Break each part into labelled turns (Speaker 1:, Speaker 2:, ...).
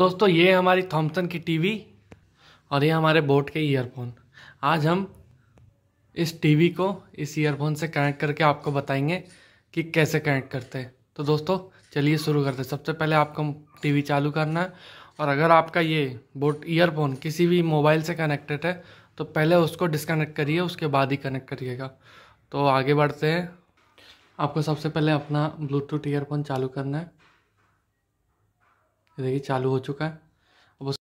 Speaker 1: दोस्तों ये हमारी थॉम्सन की टीवी और ये हमारे बोट के ईयरफोन आज हम इस टीवी को इस ईयरफोन से कनेक्ट करके आपको बताएंगे कि कैसे कनेक्ट करते हैं तो दोस्तों चलिए शुरू करते हैं सबसे पहले आपको टीवी चालू करना है और अगर आपका ये बोट ईयरफोन किसी भी मोबाइल से कनेक्टेड है तो पहले उसको डिसकनेक्ट करिए उसके बाद ही कनेक्ट करिएगा तो आगे बढ़ते हैं आपको सबसे पहले अपना ब्लूटूथ ईयरफोन चालू करना है देखिए चालू हो चुका है अब उस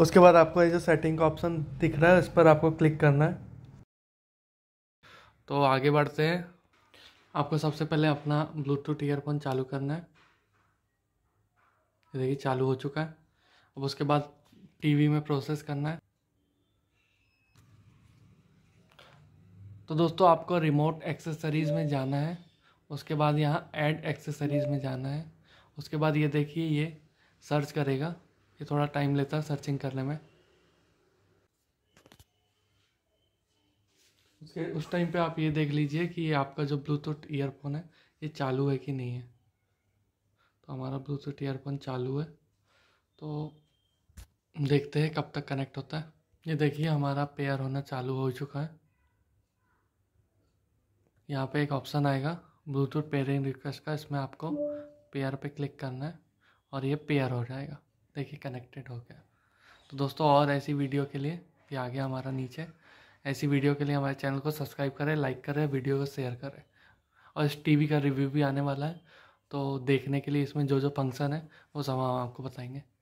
Speaker 1: उसके बाद आपको ये जो सेटिंग का ऑप्शन दिख रहा है इस पर आपको क्लिक करना
Speaker 2: है तो आगे बढ़ते हैं
Speaker 1: आपको सबसे पहले अपना ब्लूटूथ ईयरफोन चालू करना है देखिए चालू हो चुका है अब उसके बाद टीवी में प्रोसेस करना है तो दोस्तों आपको रिमोट एक्सेसरीज़ में जाना है उसके बाद यहाँ ऐड एक्सेसरीज़ में जाना है उसके बाद ये देखिए ये सर्च करेगा ये थोड़ा टाइम लेता है सर्चिंग करने में उसके उस टाइम पे आप ये देख लीजिए कि आपका जो ब्लूटूथ ईयरफोन है ये चालू है कि नहीं है तो हमारा ब्लूटूथ ईयरफोन चालू है तो देखते हैं कब तक कनेक्ट होता है ये देखिए हमारा पेयर होना चालू हो चुका है यहाँ पे एक ऑप्शन आएगा ब्लूटूथ पेयरिंग रिक्वेस्ट का इसमें आपको पेयर पे क्लिक करना है और ये पेयर हो जाएगा देखिए कनेक्टेड हो गया तो दोस्तों और ऐसी वीडियो के लिए ये आ गया हमारा नीचे ऐसी वीडियो के लिए हमारे चैनल को सब्सक्राइब करें लाइक करें वीडियो को शेयर करें और इस टीवी का रिव्यू भी आने वाला है तो देखने के लिए इसमें जो जो फंक्शन है वो सब हम आपको बताएंगे